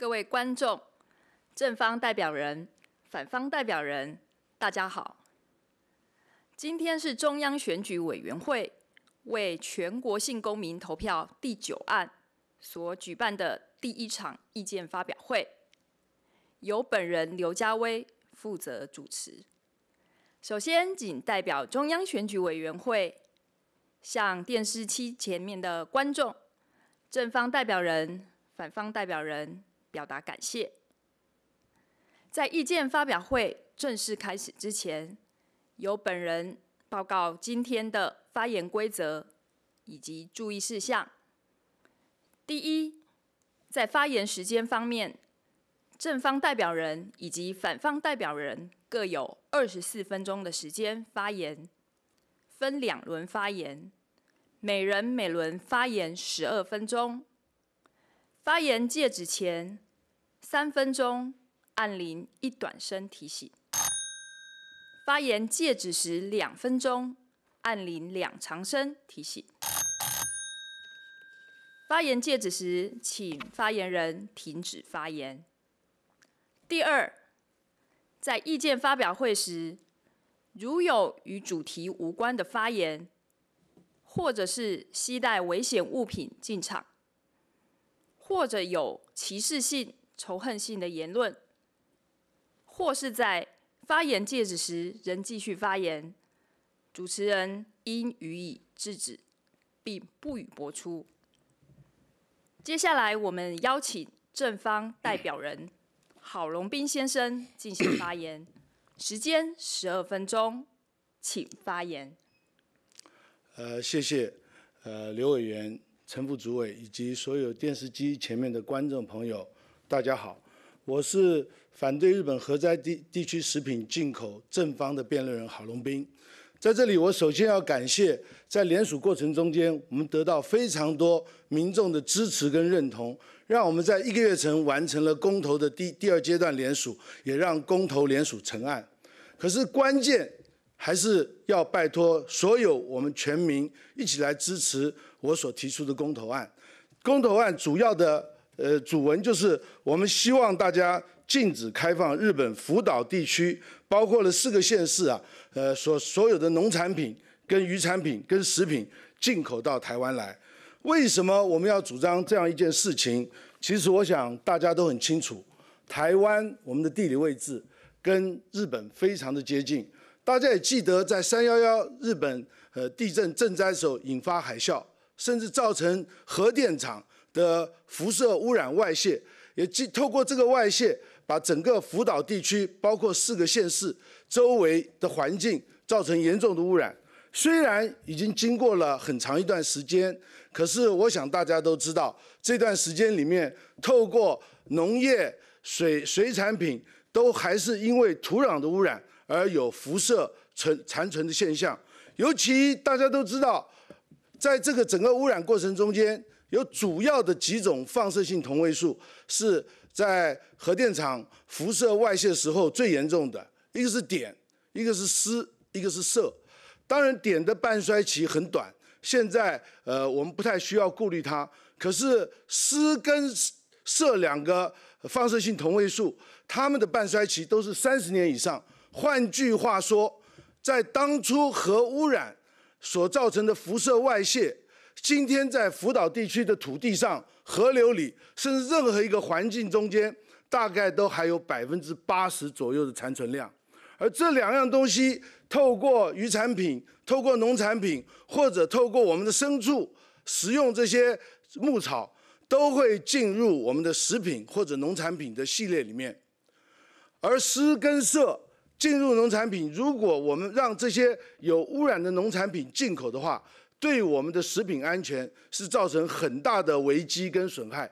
各位观众，正方代表人、反方代表人，大家好。今天是中央选举委员会为全国性公民投票第九案所举办的第一场意见发表会，由本人刘家威负责主持。首先，仅代表中央选举委员会，向电视机前面的观众，正方代表人、反方代表人。表达感谢。在意见发表会正式开始之前，由本人报告今天的发言规则以及注意事项。第一，在发言时间方面，正方代表人以及反方代表人各有二十四分钟的时间发言，分两轮发言，每人每轮发言十二分钟。发言戒指前三分钟，按铃一短声提醒；发言戒指时两分钟，按铃两长声提醒。发言戒指时，请发言人停止发言。第二，在意见发表会时，如有与主题无关的发言，或者是携带危险物品进场。或者有歧视性、仇恨性的言论，或是在发言戒指时仍继续发言，主持人应予以制止，并不予播出。接下来，我们邀请正方代表人郝龙斌先生进行发言，时间十二分钟，请发言。呃，谢谢。呃，刘委员。陈副主委以及所有电视机前面的观众朋友，大家好，我是反对日本核灾地地区食品进口正方的辩论人郝龙斌。在这里，我首先要感谢在联署过程中间，我们得到非常多民众的支持跟认同，让我们在一个月前完成了公投的第第二阶段联署，也让公投联署成案。可是关键还是要拜托所有我们全民一起来支持。我所提出的公投案，公投案主要的呃主文就是，我们希望大家禁止开放日本福岛地区，包括了四个县市啊，呃所所有的农产品、跟渔产品、跟食品进口到台湾来。为什么我们要主张这样一件事情？其实我想大家都很清楚，台湾我们的地理位置跟日本非常的接近，大家也记得在三幺幺日本呃地震震灾时候引发海啸。甚至造成核电厂的辐射污染外泄，也即透过这个外泄，把整个福岛地区包括四个县市周围的环境造成严重的污染。虽然已经经过了很长一段时间，可是我想大家都知道，这段时间里面，透过农业水水产品都还是因为土壤的污染而有辐射存残存的现象，尤其大家都知道。在这个整个污染过程中间，有主要的几种放射性同位素是在核电厂辐射外泄时候最严重的，一个是碘，一个是锶，一个是铯。当然，碘的半衰期很短，现在呃我们不太需要顾虑它。可是，锶跟铯两个放射性同位素，它们的半衰期都是三十年以上。换句话说，在当初核污染。所造成的辐射外泄，今天在福岛地区的土地上、河流里，甚至任何一个环境中间，大概都还有百分之八十左右的残存量。而这两样东西，透过鱼产品、透过农产品，或者透过我们的牲畜食用这些牧草，都会进入我们的食品或者农产品的系列里面。而跟色进入农产品，如果我们让这些有污染的农产品进口的话，对我们的食品安全是造成很大的危机跟损害。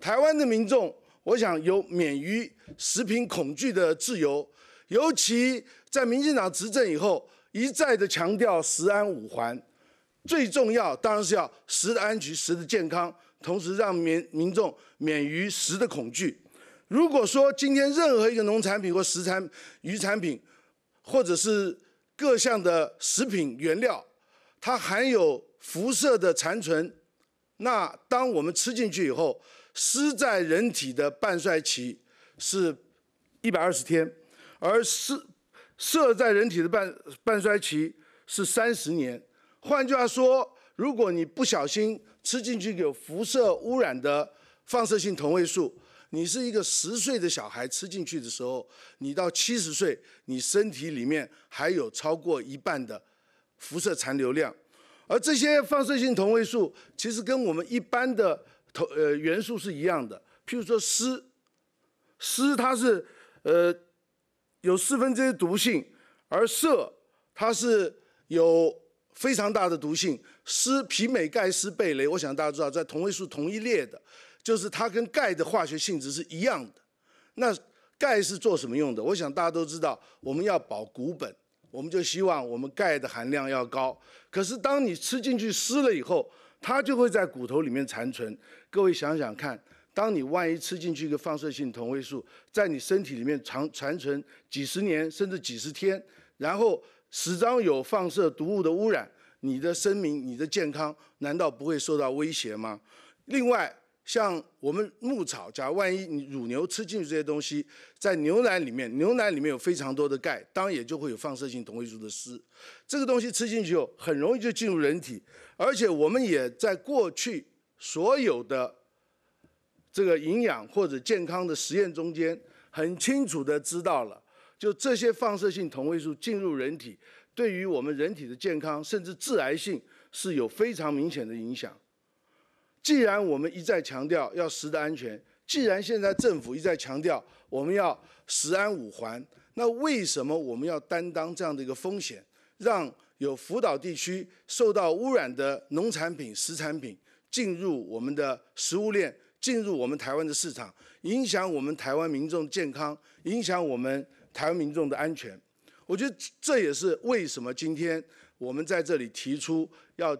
台湾的民众，我想有免于食品恐惧的自由，尤其在民进党执政以后，一再的强调食安五环，最重要当然是要食的安全、食的健康，同时让民民众免于食的恐惧。如果说今天任何一个农产品或食产、鱼产品，或者是各项的食品原料，它含有辐射的残存，那当我们吃进去以后，施在人体的半衰期是一百二十天，而施射在人体的半半衰期是三十年。换句话说，如果你不小心吃进去有辐射污染的放射性同位素，你是一个十岁的小孩吃进去的时候，你到七十岁，你身体里面还有超过一半的辐射残留量，而这些放射性同位素其实跟我们一般的同呃元素是一样的。譬如说，锶，锶它是呃有四分之一毒性，而铯它是有非常大的毒性。锶、铍、镁、钙、锶、钡、镭，我想大家知道，在同位素同一列的。就是它跟钙的化学性质是一样的，那钙是做什么用的？我想大家都知道，我们要保骨本，我们就希望我们钙的含量要高。可是当你吃进去湿了以后，它就会在骨头里面残存。各位想想看，当你万一吃进去一个放射性同位素，在你身体里面长残存几十年甚至几十天，然后始终有放射毒物的污染，你的生命、你的健康难道不会受到威胁吗？另外。像我们牧草，假如万一你乳牛吃进去这些东西，在牛奶里面，牛奶里面有非常多的钙，当然也就会有放射性同位素的丝，这个东西吃进去后，很容易就进入人体，而且我们也在过去所有的这个营养或者健康的实验中间，很清楚的知道了，就这些放射性同位素进入人体，对于我们人体的健康甚至致癌性是有非常明显的影响。既然我们一再强调要食的安全，既然现在政府一再强调我们要食安五环，那为什么我们要担当这样的一个风险，让有福岛地区受到污染的农产品、食产品进入我们的食物链，进入我们台湾的市场，影响我们台湾民众健康，影响我们台湾民众的安全？我觉得这也是为什么今天我们在这里提出要。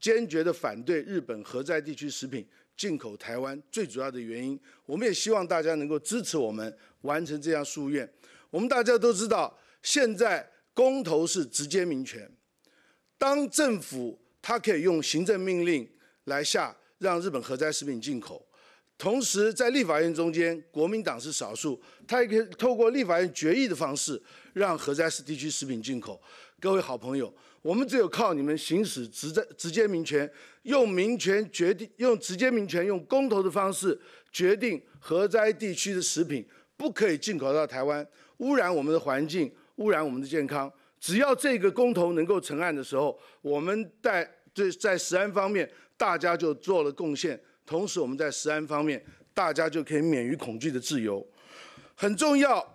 坚决地反对日本核灾地区食品进口台湾，最主要的原因，我们也希望大家能够支持我们完成这项夙愿。我们大家都知道，现在公投是直接民权，当政府他可以用行政命令来下让日本核灾食品进口，同时在立法院中间，国民党是少数，他也可以透过立法院决议的方式让核灾是地区食品进口。各位好朋友。我们只有靠你们行使直政直接民权，用民权决定，用直接民权用公投的方式决定核灾地区的食品不可以进口到台湾，污染我们的环境，污染我们的健康。只要这个公投能够成案的时候，我们在在食安方面大家就做了贡献，同时我们在食安方面大家就可以免于恐惧的自由，很重要。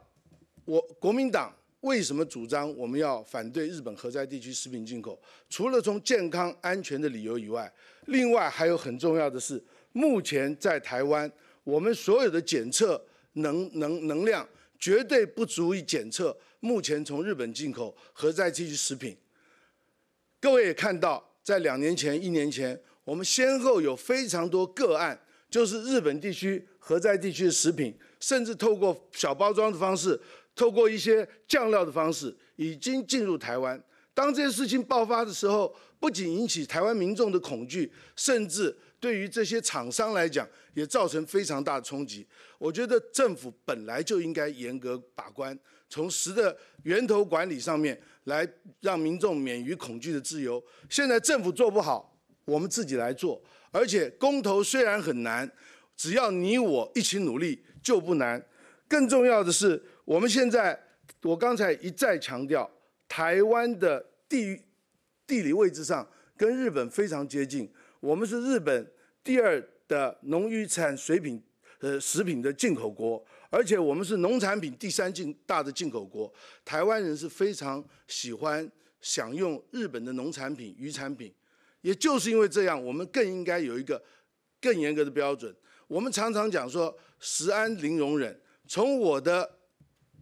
我国民党。为什么主张我们要反对日本核灾地区食品进口？除了从健康安全的理由以外，另外还有很重要的是，目前在台湾，我们所有的检测能能能量绝对不足以检测目前从日本进口核灾地区食品。各位也看到，在两年前、一年前，我们先后有非常多个案，就是日本地区核灾地区的食品，甚至透过小包装的方式。透过一些酱料的方式，已经进入台湾。当这些事情爆发的时候，不仅引起台湾民众的恐惧，甚至对于这些厂商来讲，也造成非常大的冲击。我觉得政府本来就应该严格把关，从食的源头管理上面来，让民众免于恐惧的自由。现在政府做不好，我们自己来做。而且公投虽然很难，只要你我一起努力就不难。更重要的是。我们现在，我刚才一再强调，台湾的地域地理位置上跟日本非常接近。我们是日本第二的农渔产水品呃食品的进口国，而且我们是农产品第三进大的进口国。台湾人是非常喜欢享用日本的农产品、渔产品，也就是因为这样，我们更应该有一个更严格的标准。我们常常讲说“食安零容忍”，从我的。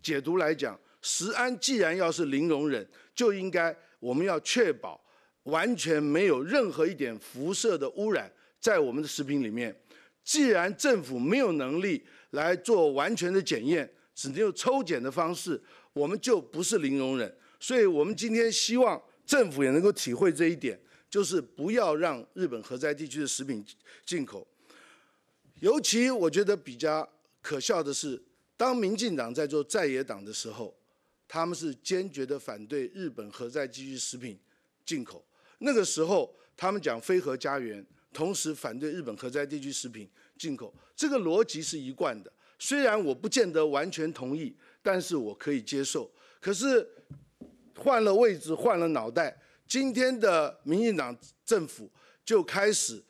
解读来讲，食安既然要是零容忍，就应该我们要确保完全没有任何一点辐射的污染在我们的食品里面。既然政府没有能力来做完全的检验，只能用抽检的方式，我们就不是零容忍。所以，我们今天希望政府也能够体会这一点，就是不要让日本核灾地区的食品进口。尤其我觉得比较可笑的是。当民进党在做在野党的时候，他们是坚决的反对日本核灾继续食品进口。那个时候，他们讲非核家园，同时反对日本核灾地区食品进口，这个逻辑是一贯的。虽然我不见得完全同意，但是我可以接受。可是换了位置，换了脑袋，今天的民进党政府就开始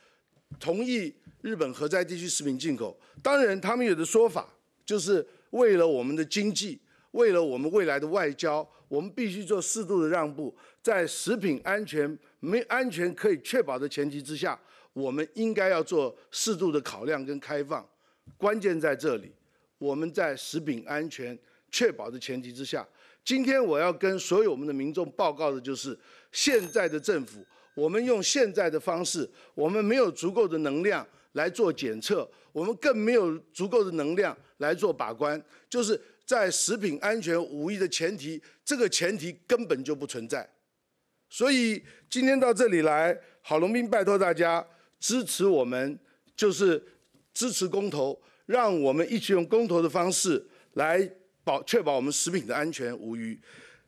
同意日本核灾地区食品进口。当然，他们有的说法就是。为了我们的经济，为了我们未来的外交，我们必须做适度的让步。在食品安全没安全可以确保的前提之下，我们应该要做适度的考量跟开放。关键在这里，我们在食品安全确保的前提之下，今天我要跟所有我们的民众报告的就是现在的政府，我们用现在的方式，我们没有足够的能量来做检测，我们更没有足够的能量。来做把关，就是在食品安全无疑的前提，这个前提根本就不存在。所以今天到这里来，郝龙斌拜托大家支持我们，就是支持公投，让我们一起用公投的方式来保确保我们食品的安全无虞。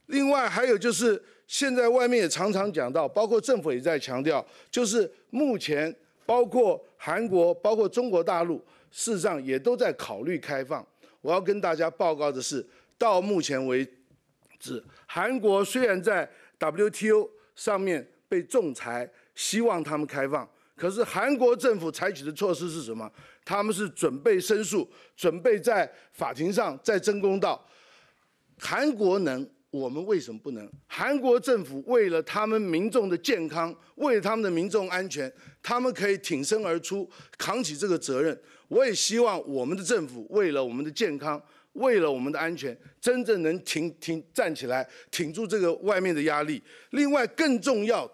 另外还有就是，现在外面也常常讲到，包括政府也在强调，就是目前包括韩国，包括中国大陆。事实上也都在考虑开放。我要跟大家报告的是，到目前为止，韩国虽然在 WTO 上面被仲裁，希望他们开放，可是韩国政府采取的措施是什么？他们是准备申诉，准备在法庭上再争公道。韩国能，我们为什么不能？韩国政府为了他们民众的健康，为他们的民众安全，他们可以挺身而出，扛起这个责任。我也希望我们的政府为了我们的健康，为了我们的安全，真正能挺挺站起来，挺住这个外面的压力。另外，更重要的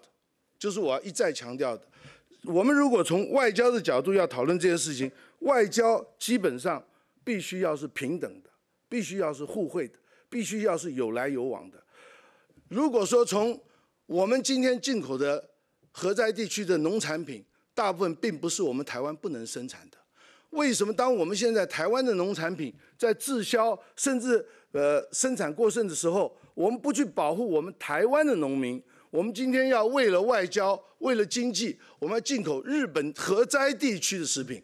就是我要一再强调的：我们如果从外交的角度要讨论这件事情，外交基本上必须要是平等的，必须要是互惠的，必须要是有来有往的。如果说从我们今天进口的核灾地区的农产品，大部分并不是我们台湾不能生产的。为什么当我们现在台湾的农产品在滞销，甚至呃生产过剩的时候，我们不去保护我们台湾的农民？我们今天要为了外交，为了经济，我们要进口日本核灾地区的食品。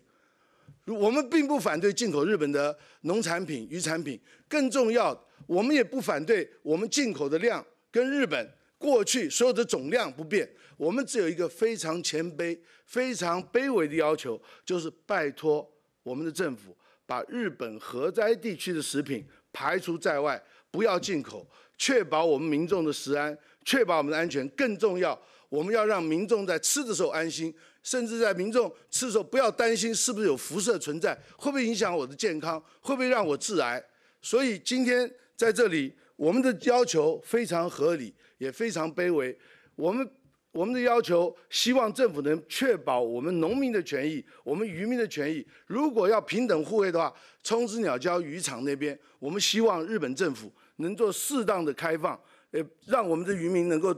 我们并不反对进口日本的农产品、渔产品。更重要，我们也不反对我们进口的量跟日本过去所有的总量不变。我们只有一个非常谦卑、非常卑微的要求，就是拜托。我们的政府把日本核灾地区的食品排除在外，不要进口，确保我们民众的食安，确保我们的安全更重要。我们要让民众在吃的时候安心，甚至在民众吃的时候不要担心是不是有辐射存在，会不会影响我的健康，会不会让我致癌。所以今天在这里，我们的要求非常合理，也非常卑微。我们。我们的要求，希望政府能确保我们农民的权益，我们渔民的权益。如果要平等互惠的话，冲之鸟礁渔场那边，我们希望日本政府能做适当的开放，呃，让我们的渔民能够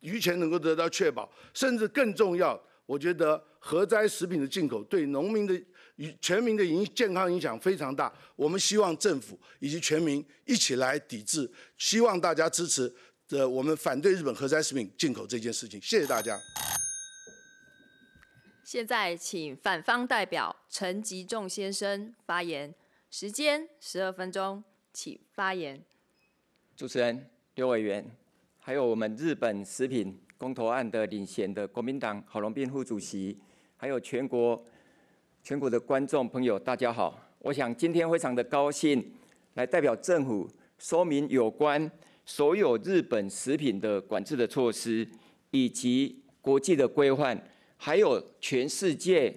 渔权能够得到确保。甚至更重要，我觉得核灾食品的进口对农民的与全民的影健康影响非常大。我们希望政府以及全民一起来抵制，希望大家支持。我们反对日本核灾食品进口这件事情，谢谢大家。现在请反方代表陈吉仲先生发言，时间十二分钟，请发言。主持人刘委员，还有我们日本食品公投案的领衔的国民党郝龙斌副主席，还有全国全国的观众朋友，大家好，我想今天非常的高兴来代表政府说明有关。所有日本食品的管制的措施，以及国际的规范，还有全世界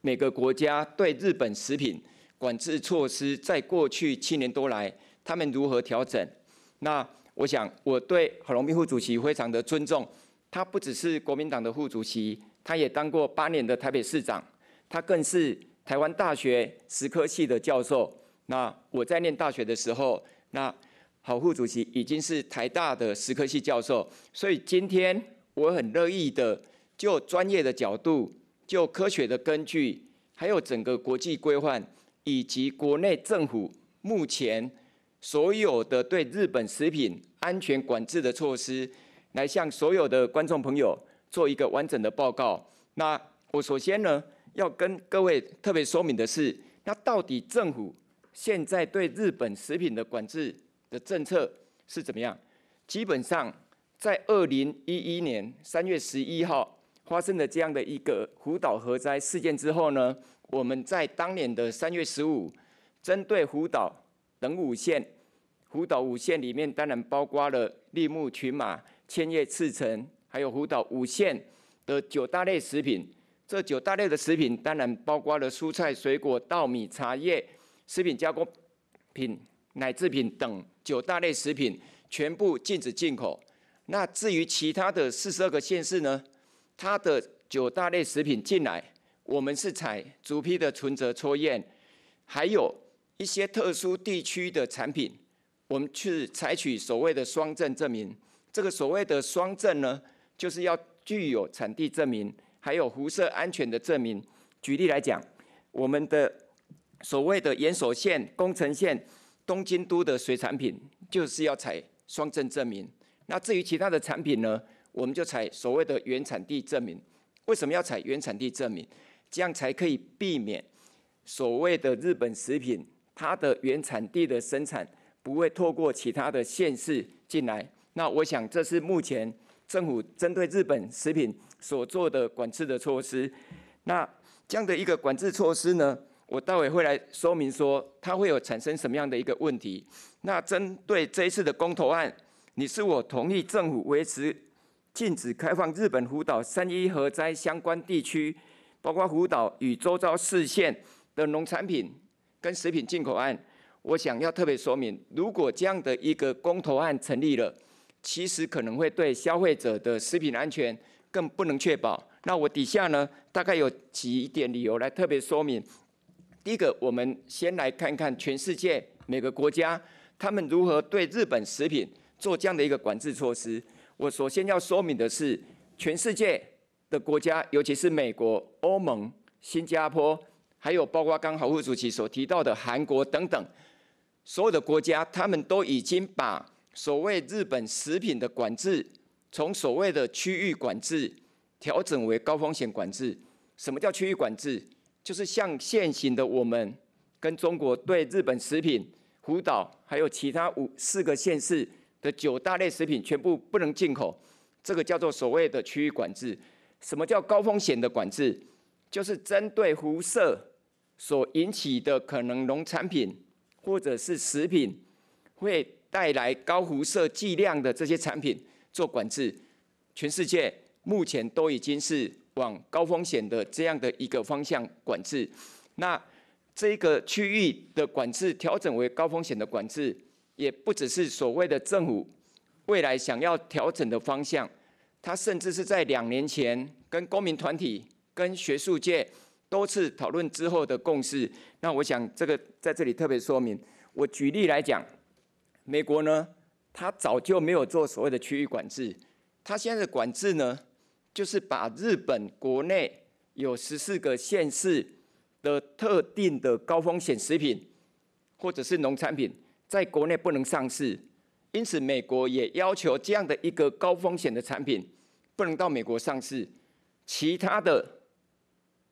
每个国家对日本食品管制措施，在过去七年多来，他们如何调整？那我想，我对郝龙斌副主席非常的尊重。他不只是国民党的副主席，他也当过八年的台北市长，他更是台湾大学食科系的教授。那我在念大学的时候，那。好，副主席已经是台大的石科系教授，所以今天我很乐意的，就专业的角度、就科学的根据，还有整个国际规范，以及国内政府目前所有的对日本食品安全管制的措施，来向所有的观众朋友做一个完整的报告。那我首先呢，要跟各位特别说明的是，那到底政府现在对日本食品的管制？的政策是怎么样？基本上，在二零一一年三月十一号发生的这样的一个福岛核灾事件之后呢，我们在当年的三月十五，针对福岛等五县，福岛五县里面当然包括了立木、群马、千叶、赤城，还有福岛五县的九大类食品。这九大类的食品当然包括了蔬菜、水果、稻米、茶叶、食品加工品、奶制品等。九大类食品全部禁止进口。那至于其他的四十二个县市呢？它的九大类食品进来，我们是采逐批的存折抽验，还有一些特殊地区的产品，我们去采取所谓的双证证明。这个所谓的双证呢，就是要具有产地证明，还有辐射安全的证明。举例来讲，我们的所谓的盐所县、宫城县。东京都的水产品就是要采双证证明，那至于其他的产品呢，我们就采所谓的原产地证明。为什么要采原产地证明？这样才可以避免所谓的日本食品，它的原产地的生产不会透过其他的县市进来。那我想这是目前政府针对日本食品所做的管制的措施。那这样的一个管制措施呢？我待会会来说明说，它会有产生什么样的一个问题。那针对这一次的公投案，你是我同意政府维持禁止开放日本福岛三一核灾相关地区，包括福岛与周遭市县的农产品跟食品进口案。我想要特别说明，如果这样的一个公投案成立了，其实可能会对消费者的食品安全更不能确保。那我底下呢，大概有几点理由来特别说明。第一个，我们先来看看全世界每个国家他们如何对日本食品做这样的一个管制措施。我首先要说明的是，全世界的国家，尤其是美国、欧盟、新加坡，还有包括刚好副主席所提到的韩国等等，所有的国家，他们都已经把所谓日本食品的管制，从所谓的区域管制调整为高风险管制。什么叫区域管制？就是像现行的我们跟中国对日本食品、福岛还有其他五四个县市的九大类食品全部不能进口，这个叫做所谓的区域管制。什么叫高风险的管制？就是针对辐射所引起的可能农产品或者是食品会带来高辐射剂量的这些产品做管制。全世界目前都已经是。往高风险的这样的一个方向管制，那这个区域的管制调整为高风险的管制，也不只是所谓的政府未来想要调整的方向，它甚至是在两年前跟公民团体、跟学术界多次讨论之后的共识。那我想这个在这里特别说明。我举例来讲，美国呢，它早就没有做所谓的区域管制，它现在的管制呢？就是把日本国内有十四个县市的特定的高风险食品，或者是农产品，在国内不能上市，因此美国也要求这样的一个高风险的产品不能到美国上市。其他的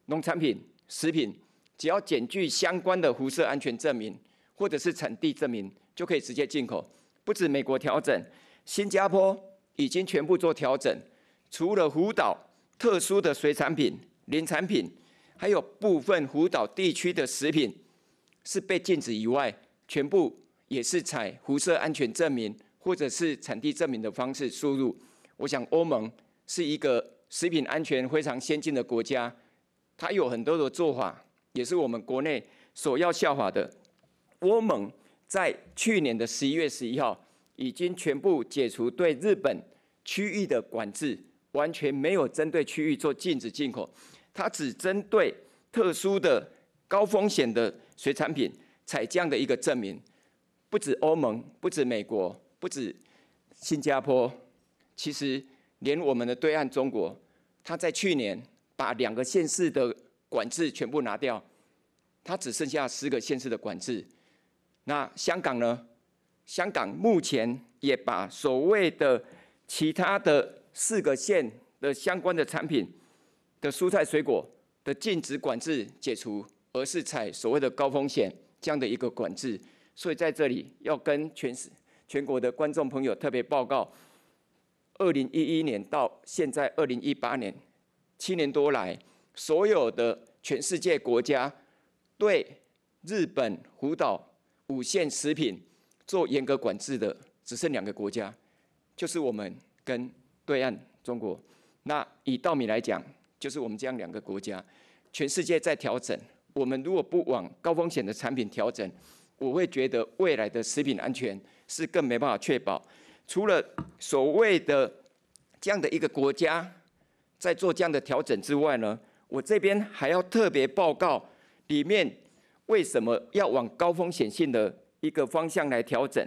农产品、食品，只要检具相关的辐射安全证明或者是产地证明，就可以直接进口。不止美国调整，新加坡已经全部做调整。除了湖岛特殊的水产品、林产品，还有部分湖岛地区的食品是被禁止以外，全部也是采辐射安全证明或者是产地证明的方式输入。我想欧盟是一个食品安全非常先进的国家，它有很多的做法，也是我们国内所要效法的。欧盟在去年的十一月十一号已经全部解除对日本区域的管制。完全没有针对区域做禁止进口，它只针对特殊的高风险的水产品采样的一个证明。不止欧盟，不止美国，不止新加坡，其实连我们的对岸中国，它在去年把两个县市的管制全部拿掉，它只剩下十个县市的管制。那香港呢？香港目前也把所谓的其他的。四个县的相关的产品的蔬菜水果的禁止管制解除，而是采所谓的高风险这样的一个管制。所以在这里要跟全市、全国的观众朋友特别报告：，二零一一年到现在二零一八年七年多来，所有的全世界国家对日本福岛五线食品做严格管制的，只剩两个国家，就是我们跟。对岸中国，那以稻米来讲，就是我们这样两个国家，全世界在调整。我们如果不往高风险的产品调整，我会觉得未来的食品安全是更没办法确保。除了所谓的这样的一个国家在做这样的调整之外呢，我这边还要特别报告里面为什么要往高风险性的一个方向来调整？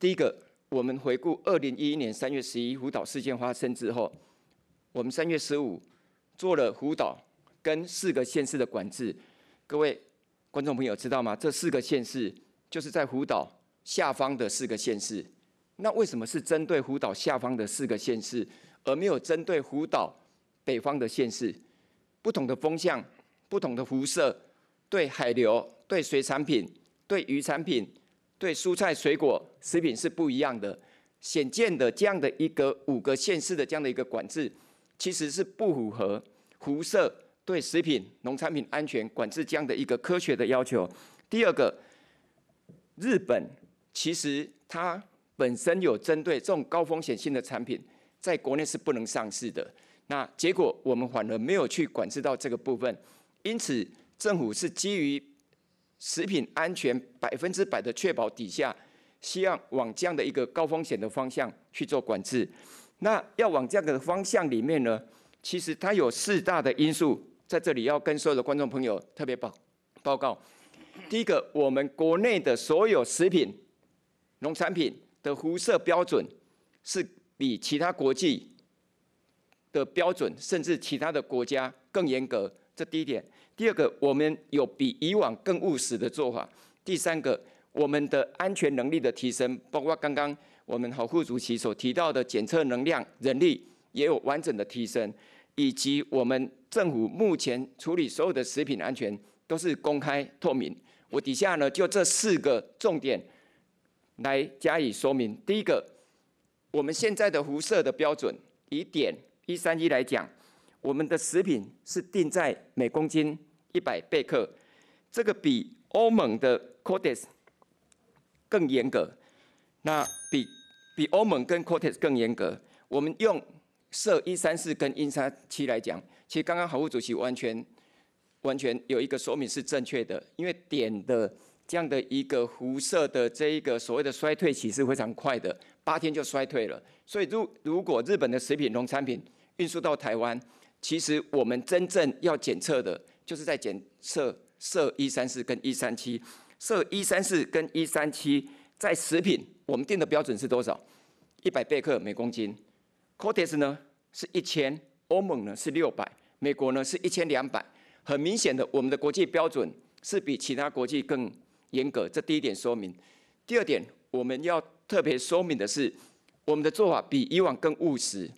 第一个。我们回顾二零一一年三月十一福岛事件发生之后，我们三月十五做了福岛跟四个县市的管制。各位观众朋友知道吗？这四个县市就是在福岛下方的四个县市。那为什么是针对福岛下方的四个县市，而没有针对福岛北方的县市？不同的风向、不同的辐射，对海流、对水产品、对鱼产品。对蔬菜、水果、食品是不一样的，显见的这样的一个五个县市的这样的一个管制，其实是不符合、辐射对食品、农产品安全管制这样的一个科学的要求。第二个，日本其实它本身有针对这种高风险性的产品，在国内是不能上市的，那结果我们反而没有去管制到这个部分，因此政府是基于。食品安全百分之百的确保底下，希望往这样的一个高风险的方向去做管制。那要往这样的方向里面呢，其实它有四大的因素在这里要跟所有的观众朋友特别报报告。第一个，我们国内的所有食品、农产品的辐射标准是比其他国际的标准，甚至其他的国家更严格。这第一点。第二个，我们有比以往更务实的做法；第三个，我们的安全能力的提升，包括刚刚我们郝副主席所提到的检测能量、人力也有完整的提升，以及我们政府目前处理所有的食品安全都是公开透明。我底下呢就这四个重点来加以说明。第一个，我们现在的辐射的标准以点一三一来讲。我们的食品是定在每公斤一百贝克，这个比欧盟的 Codex 更严格，那比比欧盟跟 Codex 更严格。我们用色一三四跟一三七来讲，其实刚刚副主席完全完全有一个说明是正确的，因为碘的这样的一个辐射的这一个所谓的衰退期是非常快的，八天就衰退了。所以如如果日本的食品农产品运输到台湾，其实我们真正要检测的，就是在检测设一三四跟一三七，设一三四跟一三七在食品，我们定的标准是多少？一百贝克每公斤 c o t e s 呢是一千，欧盟呢是六百，美国呢是一千两百。很明显的，我们的国际标准是比其他国际更严格，这第一点说明。第二点，我们要特别说明的是，我们的做法比以往更务实。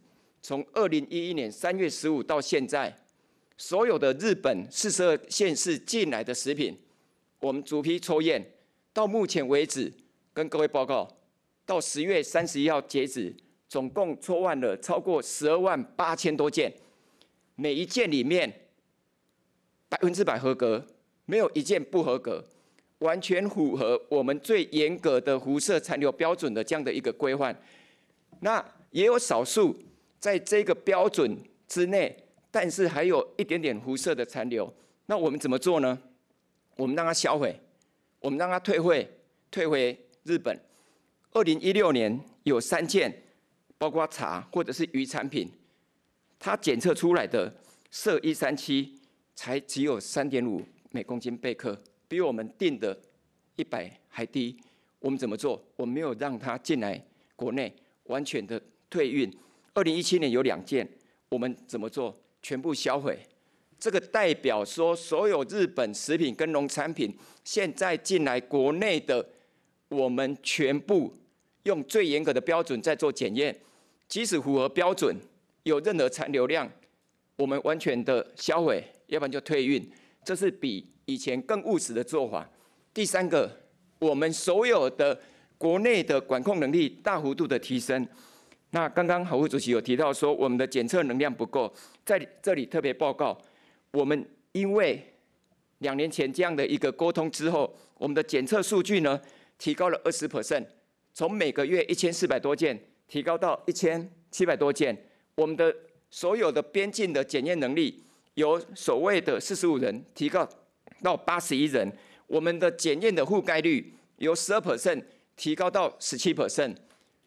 从二零一一年三月十五到现在，所有的日本四十二县市进来的食品，我们逐批抽验，到目前为止，跟各位报告，到十月三十一号截止，总共抽完了超过十二万八千多件，每一件里面百分之百合格，没有一件不合格，完全符合我们最严格的辐射残留标准的这样的一个规范。那也有少数。在这个标准之内，但是还有一点点辐射的残留，那我们怎么做呢？我们让它销毁，我们让它退回退回日本。二零一六年有三件，包括茶或者是鱼产品，它检测出来的铯一三七才只有三点五每公斤贝克，比我们定的一百还低。我们怎么做？我们没有让它进来国内，完全的退运。二零一七年有两件，我们怎么做？全部销毁。这个代表说，所有日本食品跟农产品现在进来国内的，我们全部用最严格的标准在做检验。即使符合标准，有任何残留量，我们完全的销毁，要不然就退运。这是比以前更务实的做法。第三个，我们所有的国内的管控能力大幅度的提升。那刚刚侯主席有提到说我们的检测能量不够，在这里特别报告，我们因为两年前这样的一个沟通之后，我们的检测数据呢提高了二十 percent，从每个月一千四百多件提高到一千七百多件。我们的所有的边境的检验能力由所谓的四十五人提高到八十一人，我们的检验的覆盖率由十二 percent 提高到十七 percent。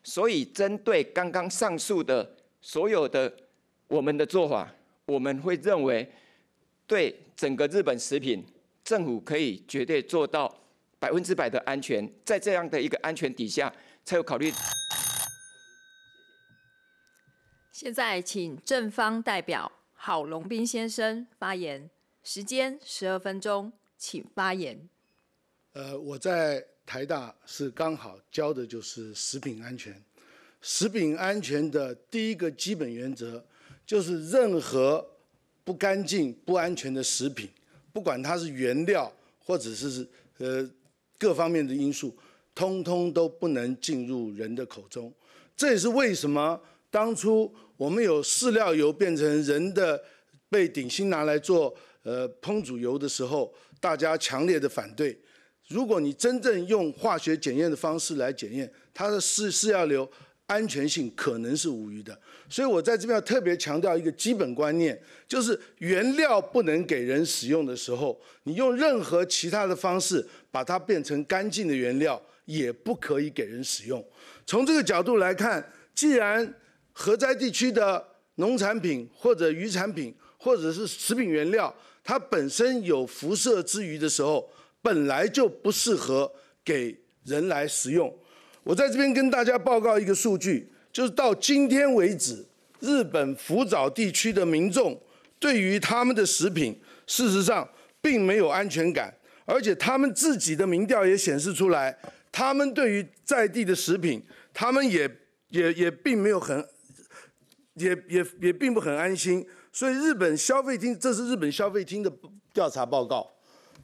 所以，针对刚刚上述的所有的我们的做法，我们会认为，对整个日本食品政府可以绝对做到百分之百的安全，在这样的一个安全底下，才有考虑。现在请正方代表郝龙斌先生发言，时间十二分钟，请发言。呃，我在。台大是刚好教的就是食品安全。食品安全的第一个基本原则，就是任何不干净、不安全的食品，不管它是原料或者是呃各方面的因素，通通都不能进入人的口中。这也是为什么当初我们有饲料油变成人的被顶薪拿来做呃烹煮油的时候，大家强烈的反对。如果你真正用化学检验的方式来检验它的饲饲料流安全性，可能是无余的。所以我在这边要特别强调一个基本观念，就是原料不能给人使用的时候，你用任何其他的方式把它变成干净的原料，也不可以给人使用。从这个角度来看，既然核灾地区的农产品或者鱼产品或者是食品原料，它本身有辐射之余的时候。本来就不适合给人来食用。我在这边跟大家报告一个数据，就是到今天为止，日本福岛地区的民众对于他们的食品，事实上并没有安全感。而且他们自己的民调也显示出来，他们对于在地的食品，他们也也也并没有很，也也也并不很安心。所以日本消费厅，这是日本消费厅的调查报告。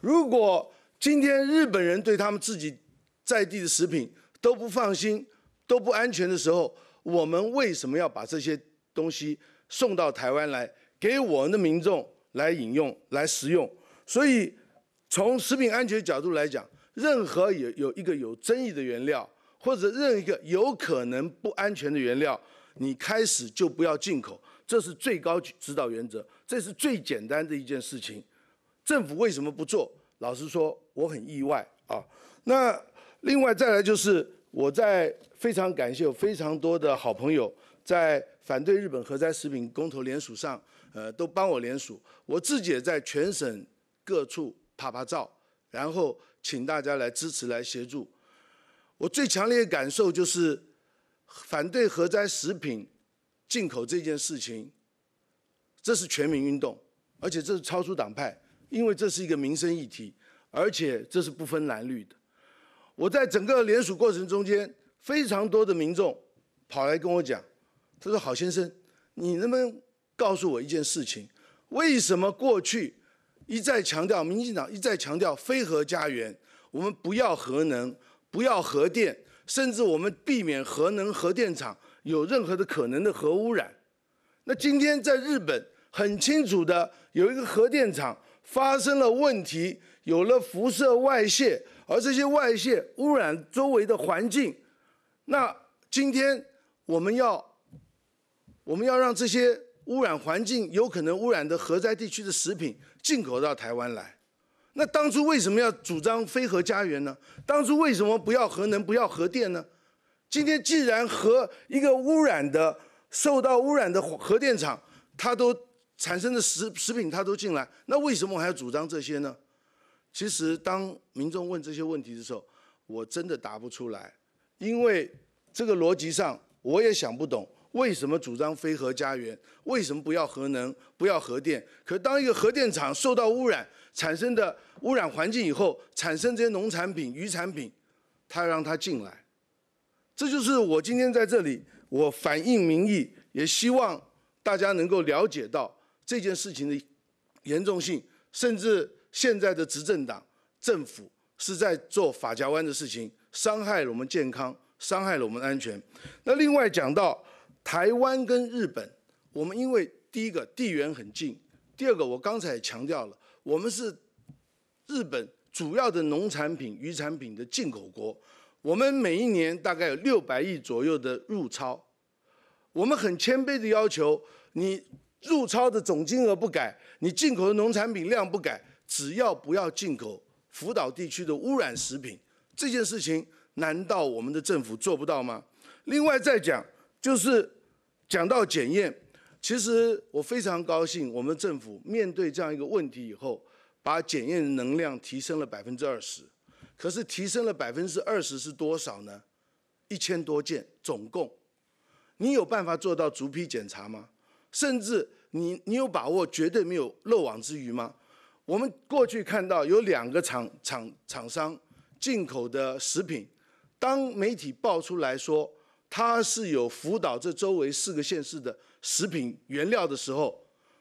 如果今天日本人对他们自己在地的食品都不放心、都不安全的时候，我们为什么要把这些东西送到台湾来，给我们的民众来饮用、来食用？所以从食品安全角度来讲，任何有有一个有争议的原料，或者任何一个有可能不安全的原料，你开始就不要进口，这是最高指导原则，这是最简单的一件事情。政府为什么不做？老实说，我很意外啊。那另外再来就是，我在非常感谢有非常多的好朋友，在反对日本核灾食品公投联署上，呃，都帮我联署。我自己也在全省各处拍拍照，然后请大家来支持来协助。我最强烈的感受就是，反对核灾食品进口这件事情，这是全民运动，而且这是超出党派。因为这是一个民生议题，而且这是不分蓝绿的。我在整个联署过程中间，非常多的民众跑来跟我讲，他说：“郝先生，你能不能告诉我一件事情？为什么过去一再强调民进党一再强调非核家园，我们不要核能，不要核电，甚至我们避免核能核电厂有任何的可能的核污染？那今天在日本很清楚的有一个核电厂。”发生了问题，有了辐射外泄，而这些外泄污染周围的环境。那今天我们要我们要让这些污染环境、有可能污染的核灾地区的食品进口到台湾来？那当初为什么要主张非核家园呢？当初为什么不要核能、不要核电呢？今天既然核一个污染的、受到污染的核电厂，它都。产生的食食品，它都进来，那为什么我还要主张这些呢？其实，当民众问这些问题的时候，我真的答不出来，因为这个逻辑上我也想不懂，为什么主张非核家园，为什么不要核能，不要核电？可当一个核电厂受到污染，产生的污染环境以后，产生这些农产品、渔产品，他让他进来，这就是我今天在这里，我反映民意，也希望大家能够了解到。这件事情的严重性，甚至现在的执政党政府是在做法家湾的事情，伤害了我们健康，伤害了我们的安全。那另外讲到台湾跟日本，我们因为第一个地缘很近，第二个我刚才强调了，我们是日本主要的农产品、渔产品的进口国，我们每一年大概有六百亿左右的入超，我们很谦卑的要求你。入超的总金额不改，你进口的农产品量不改，只要不要进口福岛地区的污染食品，这件事情难道我们的政府做不到吗？另外再讲，就是讲到检验，其实我非常高兴，我们政府面对这样一个问题以后，把检验能量提升了百分之二十。可是提升了百分之二十是多少呢？一千多件总共，你有办法做到逐批检查吗？甚至你你有把握绝对没有漏网之鱼吗？我们过去看到有两个厂厂厂商进口的食品，当媒体爆出来说它是有辅导这周围四个县市的食品原料的时候，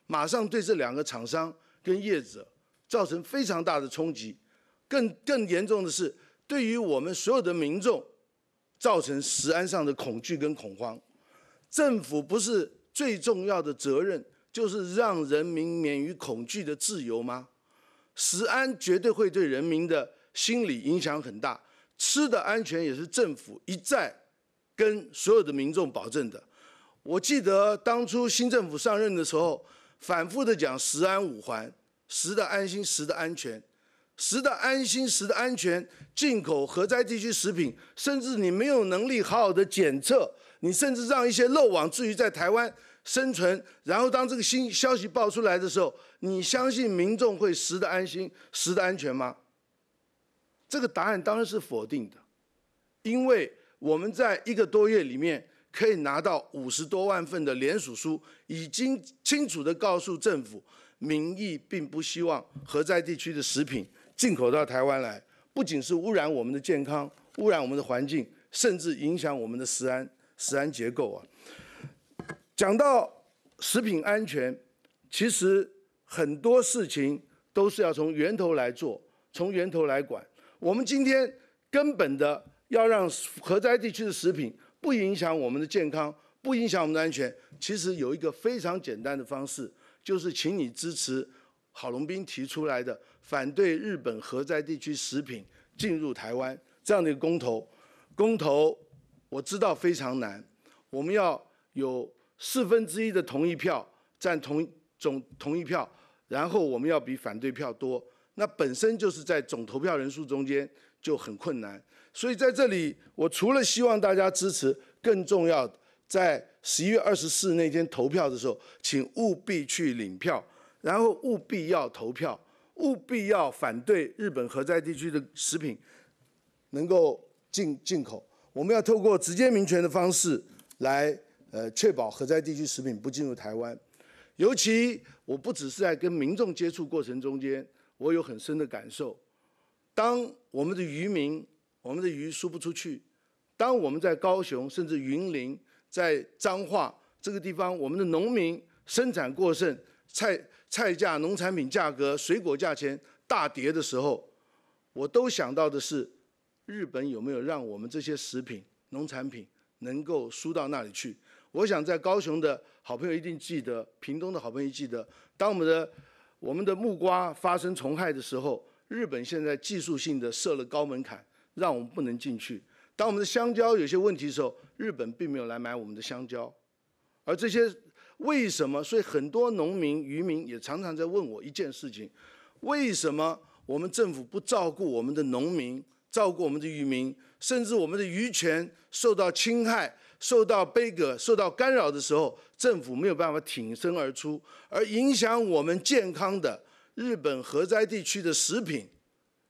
马上对这两个厂商跟业者造成非常大的冲击。更更严重的是，对于我们所有的民众造成食安上的恐惧跟恐慌。政府不是。最重要的责任就是让人民免于恐惧的自由吗？食安绝对会对人民的心理影响很大，吃的安全也是政府一再跟所有的民众保证的。我记得当初新政府上任的时候，反复的讲食安五环，食的安心、食的安全，食的安心、食的安全，进口核灾地区食品，甚至你没有能力好好的检测。你甚至让一些漏网，之鱼在台湾生存，然后当这个新消息爆出来的时候，你相信民众会食得安心、食得安全吗？这个答案当然是否定的，因为我们在一个多月里面可以拿到五十多万份的联署书，已经清楚地告诉政府，民意并不希望核灾地区的食品进口到台湾来，不仅是污染我们的健康、污染我们的环境，甚至影响我们的食安。食安结构啊，讲到食品安全，其实很多事情都是要从源头来做，从源头来管。我们今天根本的要让核灾地区的食品不影响我们的健康，不影响我们的安全。其实有一个非常简单的方式，就是请你支持郝龙斌提出来的反对日本核灾地区食品进入台湾这样的一个公投，公投。我知道非常难，我们要有四分之一的同意票占同总同意票，然后我们要比反对票多，那本身就是在总投票人数中间就很困难。所以在这里，我除了希望大家支持，更重要在十一月二十四那天投票的时候，请务必去领票，然后务必要投票，务必要反对日本核灾地区的食品能够进进口。我们要透过直接民权的方式来，呃，确保核灾地区食品不进入台湾。尤其我不只是在跟民众接触过程中间，我有很深的感受。当我们的渔民，我们的鱼输不出去；当我们在高雄，甚至云林、在彰化这个地方，我们的农民生产过剩，菜菜价、农产品价格、水果价钱大跌的时候，我都想到的是。日本有没有让我们这些食品、农产品能够输到那里去？我想，在高雄的好朋友一定记得，屏东的好朋友记得。当我们的我们的木瓜发生虫害的时候，日本现在技术性的设了高门槛，让我们不能进去。当我们的香蕉有些问题的时候，日本并没有来买我们的香蕉。而这些为什么？所以很多农民、渔民也常常在问我一件事情：为什么我们政府不照顾我们的农民？照顾我们的渔民，甚至我们的渔权受到侵害、受到悲歌、受到干扰的时候，政府没有办法挺身而出，而影响我们健康的日本核灾地区的食品，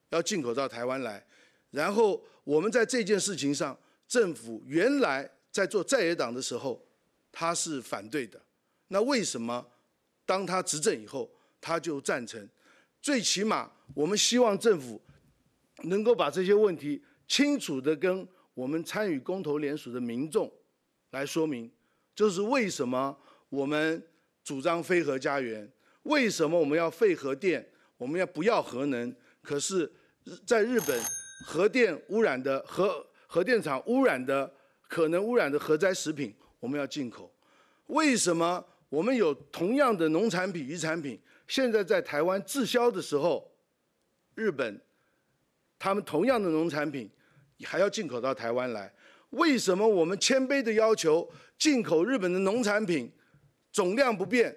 要进口到台湾来。然后我们在这件事情上，政府原来在做在野党的时候，他是反对的，那为什么当他执政以后，他就赞成？最起码我们希望政府。能够把这些问题清楚地跟我们参与公投联署的民众来说明，就是为什么我们主张非核家园，为什么我们要废核电，我们要不要核能？可是，在日本，核电污染的核核电厂污染的可能污染的核灾食品，我们要进口。为什么我们有同样的农产品、鱼产品，现在在台湾滞销的时候，日本？他们同样的农产品，还要进口到台湾来？为什么我们谦卑的要求进口日本的农产品总量不变，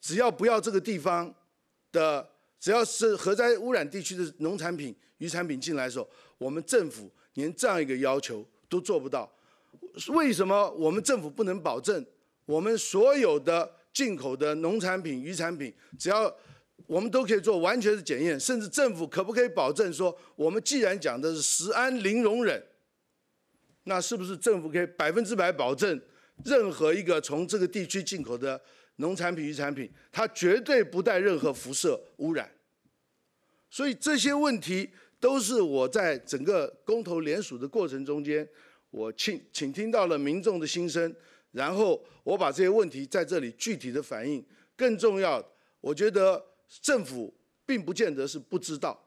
只要不要这个地方的只要是核灾污染地区的农产品、渔产品进来的时候，我们政府连这样一个要求都做不到？为什么我们政府不能保证我们所有的进口的农产品、渔产品，只要？我们都可以做完全的检验，甚至政府可不可以保证说，我们既然讲的是十安零容忍，那是不是政府可以百分之百保证，任何一个从这个地区进口的农产品、渔产品，它绝对不带任何辐射污染？所以这些问题都是我在整个公投联署的过程中间，我请倾听到了民众的心声，然后我把这些问题在这里具体的反映。更重要，我觉得。政府并不见得是不知道，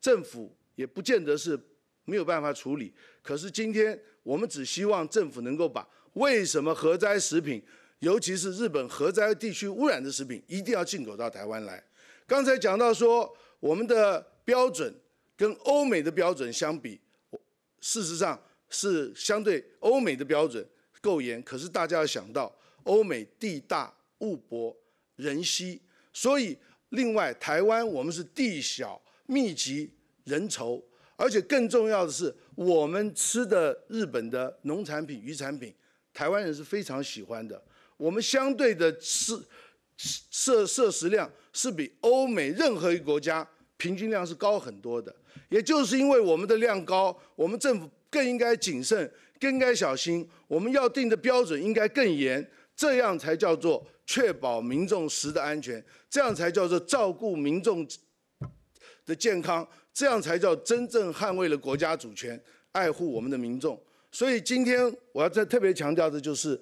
政府也不见得是没有办法处理。可是今天我们只希望政府能够把为什么核灾食品，尤其是日本核灾地区污染的食品一定要进口到台湾来。刚才讲到说，我们的标准跟欧美的标准相比，事实上是相对欧美的标准够严。可是大家要想到，欧美地大物博人稀，所以。另外，台湾我们是地小、密集、人稠，而且更重要的是，我们吃的日本的农产品、鱼产品，台湾人是非常喜欢的。我们相对的食摄食食量是比欧美任何一个国家平均量是高很多的。也就是因为我们的量高，我们政府更应该谨慎，更应该小心，我们要定的标准应该更严，这样才叫做。确保民众食的安全，这样才叫做照顾民众的健康，这样才叫真正捍卫了国家主权，爱护我们的民众。所以今天我要再特别强调的就是，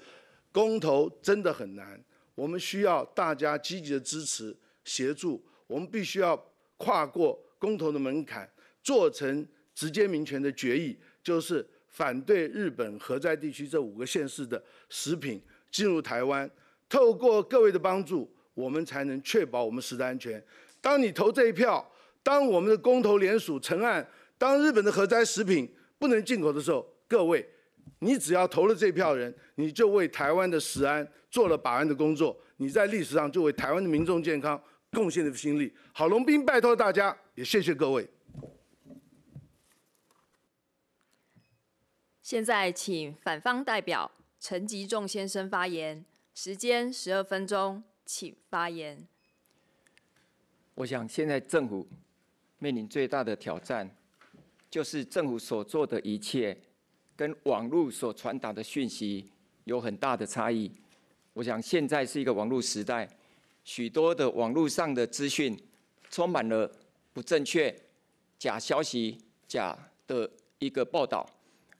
公投真的很难，我们需要大家积极的支持协助，我们必须要跨过公投的门槛，做成直接民权的决议，就是反对日本核灾地区这五个县市的食品进入台湾。透过各位的帮助，我们才能确保我们食的安全。当你投这一票，当我们的公投联署成案，当日本的核灾食品不能进口的时候，各位，你只要投了这一票人，你就为台湾的食安做了把安的工作，你在历史上就为台湾的民众健康贡献了心力。郝龙斌，拜托大家，也谢谢各位。现在请反方代表陈吉仲先生发言。时间十二分钟，请发言。我想现在政府面临最大的挑战，就是政府所做的一切跟网络所传达的讯息有很大的差异。我想现在是一个网络时代，许多的网络上的资讯充满了不正确、假消息、假的一个报道。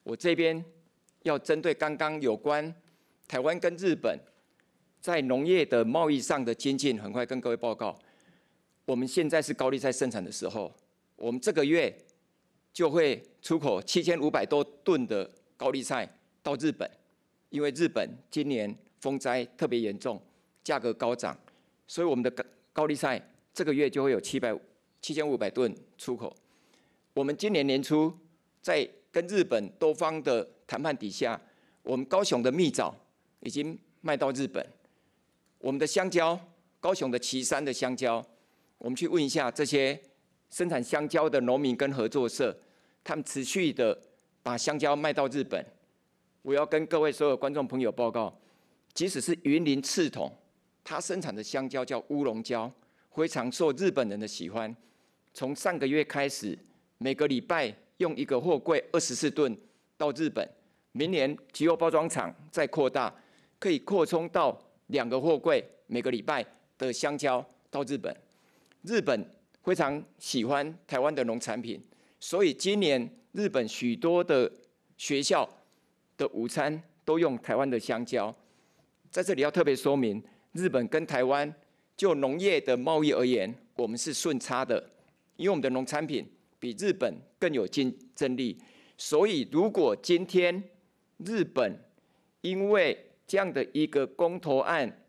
我这边要针对刚刚有关台湾跟日本。在农业的贸易上的精进，很快跟各位报告。我们现在是高丽菜盛产的时候，我们这个月就会出口七千五百多吨的高丽菜到日本，因为日本今年风灾特别严重，价格高涨，所以我们的高高丽菜这个月就会有七百七千五百吨出口。我们今年年初在跟日本多方的谈判底下，我们高雄的蜜枣已经卖到日本。我们的香蕉，高雄的旗山的香蕉，我们去问一下这些生产香蕉的农民跟合作社，他们持续的把香蕉卖到日本。我要跟各位所有观众朋友报告，即使是云林赤桐，它生产的香蕉叫乌龙蕉，非常受日本人的喜欢。从上个月开始，每个礼拜用一个货柜二十四吨到日本。明年集货包装厂再扩大，可以扩充到。两个货柜每个礼拜的香蕉到日本，日本非常喜欢台湾的农产品，所以今年日本许多的学校的午餐都用台湾的香蕉。在这里要特别说明，日本跟台湾就农业的贸易而言，我们是顺差的，因为我们的农产品比日本更有竞争力。所以如果今天日本因为这样的一个公投案，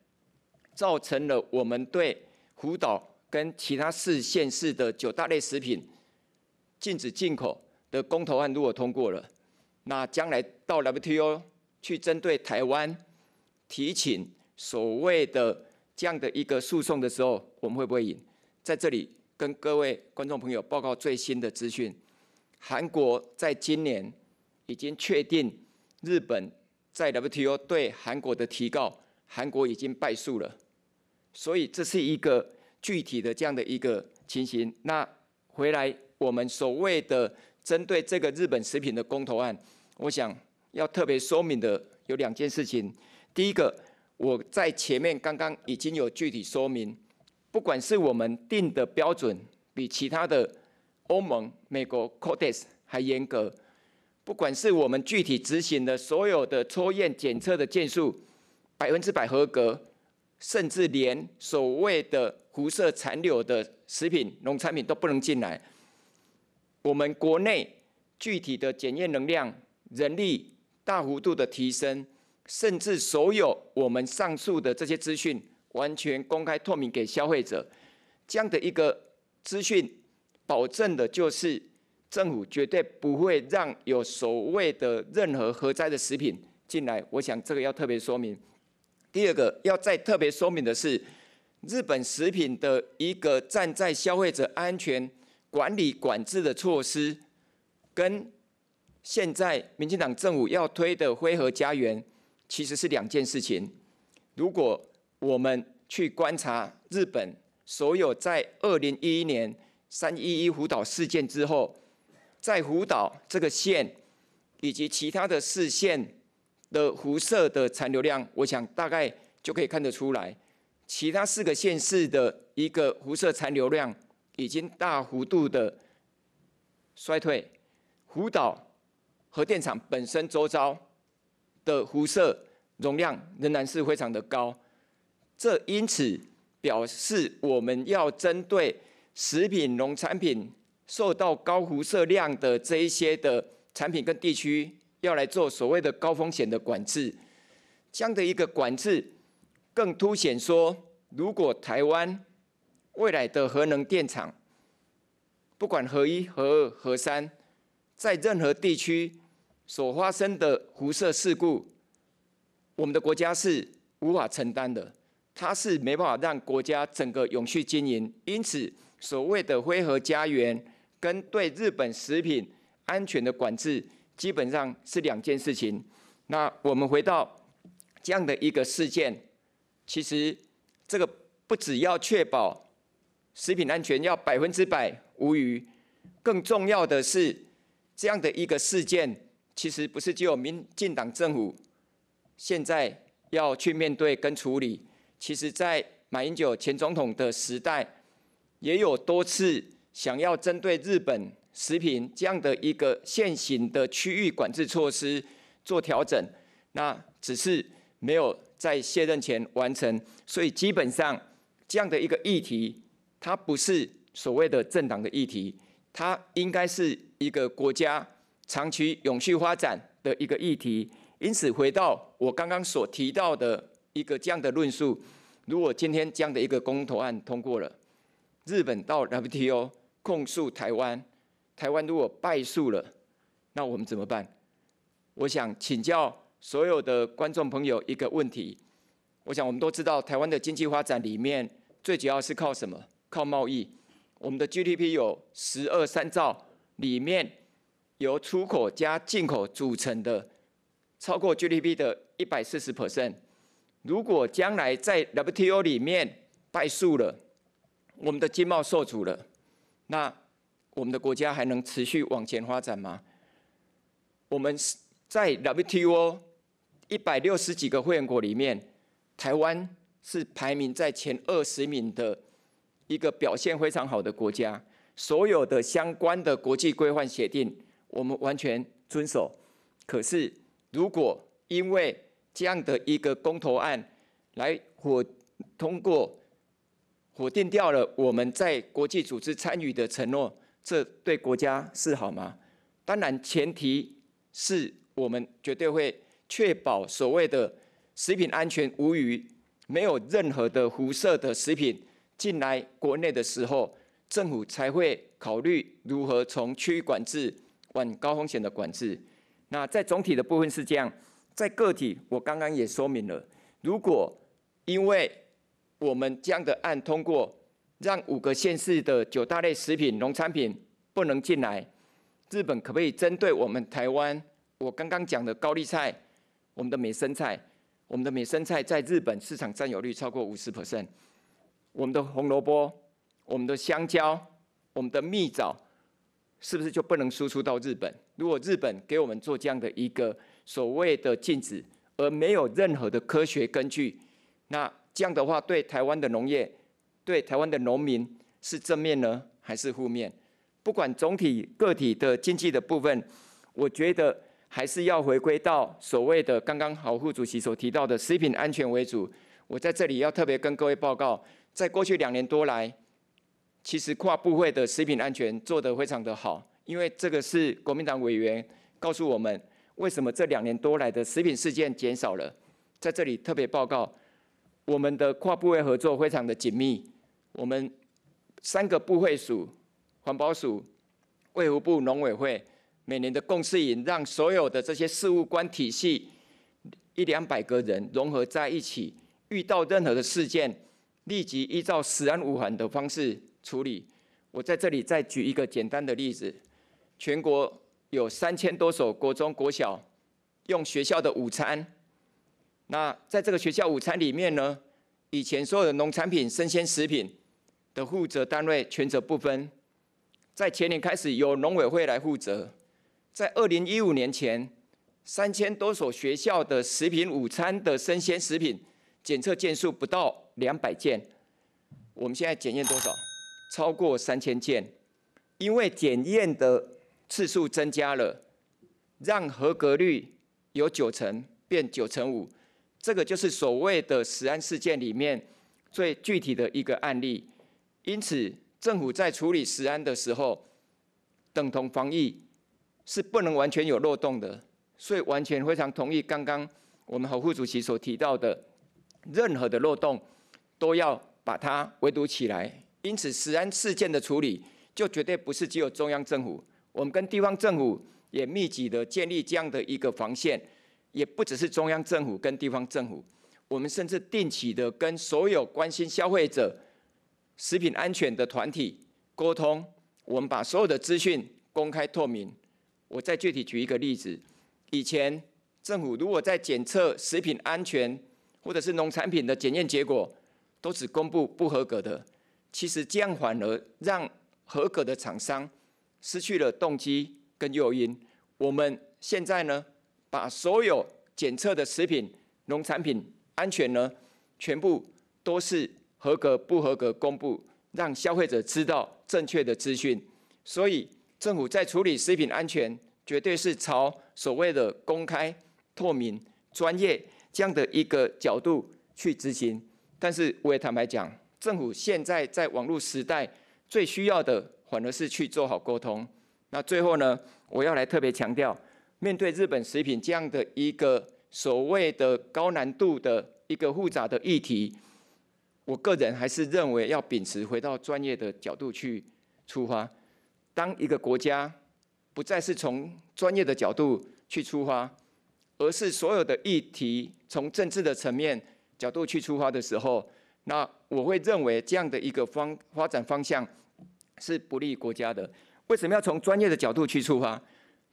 造成了我们对福岛跟其他市、县、市的九大类食品禁止进口的公投案，如果通过了，那将来到 WTO 去针对台湾提请所谓的这样的一个诉讼的时候，我们会不会赢？在这里跟各位观众朋友报告最新的资讯：韩国在今年已经确定日本。在 WTO 对韩国的提告，韩国已经败诉了，所以这是一个具体的这样的一个情形。那回来我们所谓的针对这个日本食品的公投案，我想要特别说明的有两件事情。第一个，我在前面刚刚已经有具体说明，不管是我们定的标准比其他的欧盟、美国、Codex 还严格。不管是我们具体执行的所有的抽验检测的件数百分之百合格，甚至连所谓的辐射残留的食品、农产品都不能进来。我们国内具体的检验能量、人力大幅度的提升，甚至所有我们上述的这些资讯完全公开透明给消费者，这样的一个资讯保证的就是。政府绝对不会让有所谓的任何核灾的食品进来。我想这个要特别说明。第二个要再特别说明的是，日本食品的一个站在消费者安全管理管制的措施，跟现在民进党政府要推的“灰核家园”其实是两件事情。如果我们去观察日本所有在二零一一年三一一福岛事件之后，在湖岛这个县，以及其他的市县的辐射的残留量，我想大概就可以看得出来，其他四个县市的一个辐射残留量已经大幅度的衰退。湖岛核电厂本身周遭的辐射容量仍然是非常的高，这因此表示我们要针对食品、农产品。受到高辐射量的这一些的产品跟地区，要来做所谓的高风险的管制，这样的一个管制，更凸显说，如果台湾未来的核能电厂，不管核一、核二、核三，在任何地区所发生的辐射事故，我们的国家是无法承担的，它是没办法让国家整个永续经营。因此，所谓的“灰核家园”。跟对日本食品安全的管制基本上是两件事情。那我们回到这样的一个事件，其实这个不只要确保食品安全要百分之百无虞，更重要的是这样的一个事件，其实不是只有民进党政府现在要去面对跟处理。其实，在马英九前总统的时代，也有多次。想要针对日本食品这样的一个现行的区域管制措施做调整，那只是没有在卸任前完成，所以基本上这样的一个议题，它不是所谓的政党的议题，它应该是一个国家长期永续发展的一个议题。因此，回到我刚刚所提到的一个这样的论述，如果今天这样的一个公投案通过了，日本到 WTO。控诉台湾，台湾如果败诉了，那我们怎么办？我想请教所有的观众朋友一个问题。我想我们都知道，台湾的经济发展里面最主要是靠什么？靠贸易。我们的 GDP 有十二三兆，里面由出口加进口组成的超过 GDP 的一百四十 percent。如果将来在 WTO 里面败诉了，我们的经贸受阻了。那我们的国家还能持续往前发展吗？我们在 WTO 一百六十几个会员国里面，台湾是排名在前二十名的一个表现非常好的国家。所有的相关的国际规范协定，我们完全遵守。可是，如果因为这样的一个公投案来我通过，否定掉了我们在国际组织参与的承诺，这对国家是好吗？当然，前提是我们绝对会确保所谓的食品安全无虞，没有任何的辐射的食品进来国内的时候，政府才会考虑如何从区域管制往高风险的管制。那在总体的部分是这样，在个体，我刚刚也说明了，如果因为我们这样的案通过，让五个县市的九大类食品农产品不能进来，日本可不可以针对我们台湾？我刚刚讲的高丽菜，我们的美生菜，我们的美生菜在日本市场占有率超过五十 percent，我们的红萝卜，我们的香蕉，我们的蜜枣，是不是就不能输出到日本？如果日本给我们做这样的一个所谓的禁止，而没有任何的科学根据，那？这样的话，对台湾的农业，对台湾的农民是正面呢，还是负面？不管总体个体的经济的部分，我觉得还是要回归到所谓的刚刚郝副主席所提到的食品安全为主。我在这里要特别跟各位报告，在过去两年多来，其实跨部会的食品安全做得非常的好，因为这个是国民党委员告诉我们，为什么这两年多来的食品事件减少了。在这里特别报告。我们的跨部会合作非常的紧密，我们三个部会署环保署、卫福部、农委会每年的共事营，让所有的这些事务官体系一两百个人融合在一起，遇到任何的事件，立即依照十安五缓的方式处理。我在这里再举一个简单的例子，全国有三千多所国中国小用学校的午餐。那在这个学校午餐里面呢，以前所有的农产品、生鲜食品的负责单位全责不分，在前年开始由农委会来负责。在二零一五年前，三千多所学校的食品午餐的生鲜食品检测件数不到两百件，我们现在检验多少？超过三千件，因为检验的次数增加了，让合格率由九成变九成五。这个就是所谓的食安事件里面最具体的一个案例，因此政府在处理食安的时候，等同防疫是不能完全有漏洞的，所以完全非常同意刚刚我们侯副主席所提到的，任何的漏洞都要把它围堵起来。因此食安事件的处理就绝对不是只有中央政府，我们跟地方政府也密集的建立这样的一个防线。也不只是中央政府跟地方政府，我们甚至定期的跟所有关心消费者食品安全的团体沟通，我们把所有的资讯公开透明。我再具体举一个例子，以前政府如果在检测食品安全或者是农产品的检验结果，都只公布不合格的，其实这样反而让合格的厂商失去了动机跟诱因。我们现在呢？把所有检测的食品、农产品安全呢，全部都是合格、不合格公布，让消费者知道正确的资讯。所以政府在处理食品安全，绝对是朝所谓的公开、透明、专业这样的一个角度去执行。但是我也坦白讲，政府现在在网络时代最需要的，反而是去做好沟通。那最后呢，我要来特别强调。面对日本食品这样的一个所谓的高难度的一个复杂的议题，我个人还是认为要秉持回到专业的角度去出发。当一个国家不再是从专业的角度去出发，而是所有的议题从政治的层面角度去出发的时候，那我会认为这样的一个方发展方向是不利国家的。为什么要从专业的角度去出发？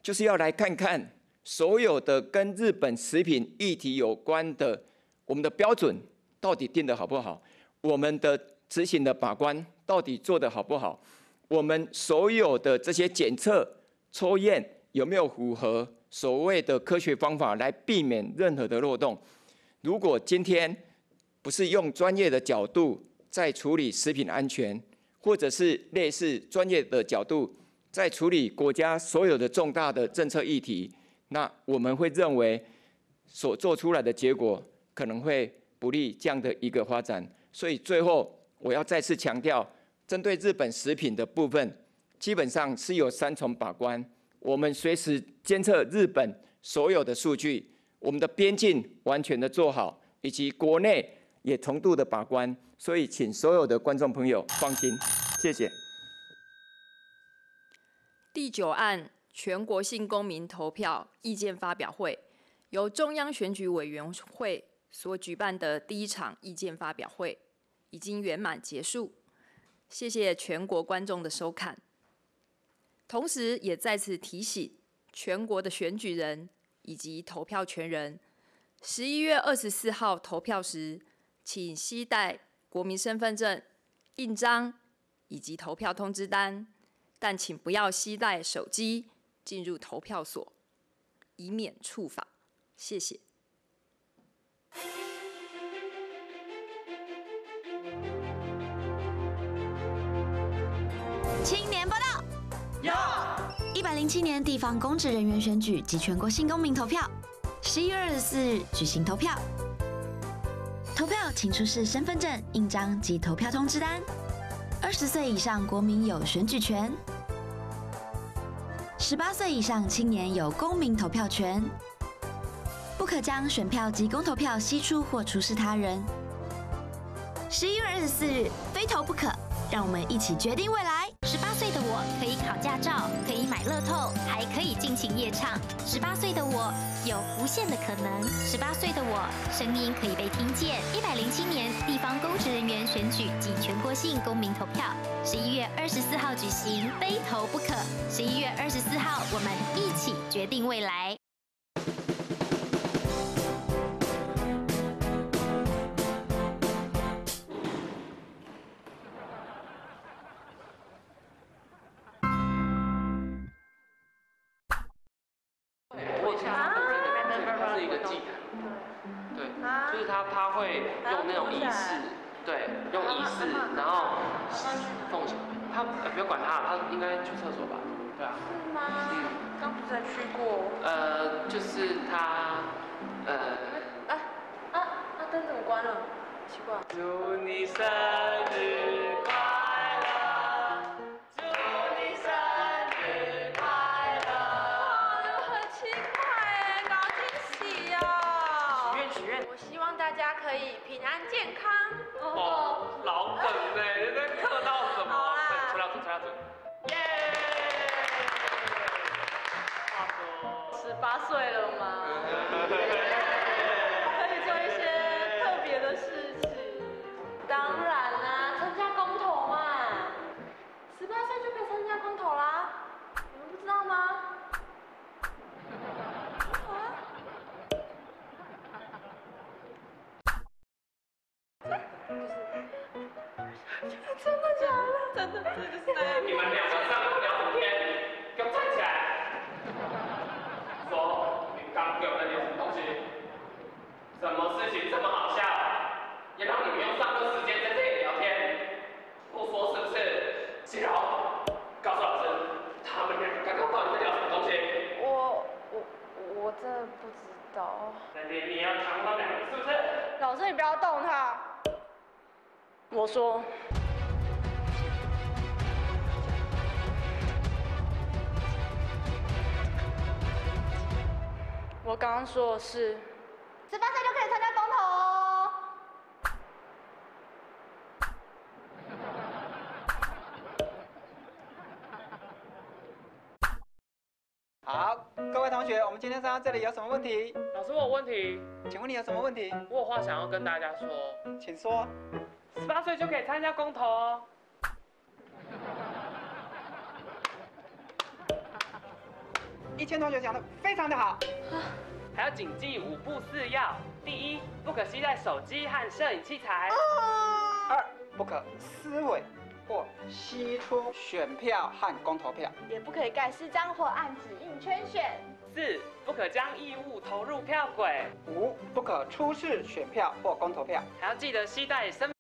就是要来看看所有的跟日本食品议题有关的，我们的标准到底定得好不好，我们的执行的把关到底做得好不好，我们所有的这些检测抽验有没有符合所谓的科学方法来避免任何的漏洞。如果今天不是用专业的角度在处理食品安全，或者是类似专业的角度。在处理国家所有的重大的政策议题，那我们会认为所做出来的结果可能会不利这样的一个发展，所以最后我要再次强调，针对日本食品的部分，基本上是有三重把关，我们随时监测日本所有的数据，我们的边境完全的做好，以及国内也同度的把关，所以请所有的观众朋友放心，谢谢。第九案全国性公民投票意见发表会，由中央选举委员会所举办的第一场意见发表会，已经圆满结束。谢谢全国观众的收看。同时，也再次提醒全国的选举人以及投票权人，十一月二十四号投票时，请携带国民身份证、印章以及投票通知单。但请不要携带手机进入投票所，以免触法。谢谢。青年报道，有。一百零七年地方公职人员选举及全国新公民投票，十一月二十四日举行投票。投票请出示身份证、印章及投票通知单。二十岁以上国民有选举权。十八岁以上青年有公民投票权，不可将选票及公投票析出或出示他人。十一月二十四日，非投不可，让我们一起决定未来。十八。可以考驾照，可以买乐透，还可以尽情夜唱。十八岁的我有无限的可能。十八岁的我，声音可以被听见。一百零七年地方公职人员选举及全国性公民投票，十一月二十四号举行，非投不可。十一月二十四号，我们一起决定未来。然后，放什么？他，不要管他，他应该去厕所吧？对啊。是吗？嗯，刚不是才去过。呃，就是他，呃。哎，啊啊！灯怎么关了？奇怪。八岁了吗？可以做一些特别的事情。当然啦，参加公投嘛，十八岁就可以参加公投啦。你们不知道吗？啊？真的假的？真的，真的是。你们两个上。什么事情这么好笑？也让你们用上课时间在这里聊天，不说是不是？秦瑶，告诉老师，他们两个刚刚到底在聊什么东西？我我我这不知道。那你你要惩罚他，是不是？老师，你不要动他。我说，我刚刚说的是。执法队就。先生，这里有什么问题？老师，我有问题。请问你有什么问题？我有话想要跟大家说，请说。十八岁就可以参加公投哦。一千同学讲的非常的好。还要谨记五步四要：第一，不可携带手机和摄影器材；二，不可撕毁或吸出选票和公投票；也不可以盖私章或按指印圈选。四，不可将异物投入票轨。五，不可出示选票或公投票。还要记得携带身。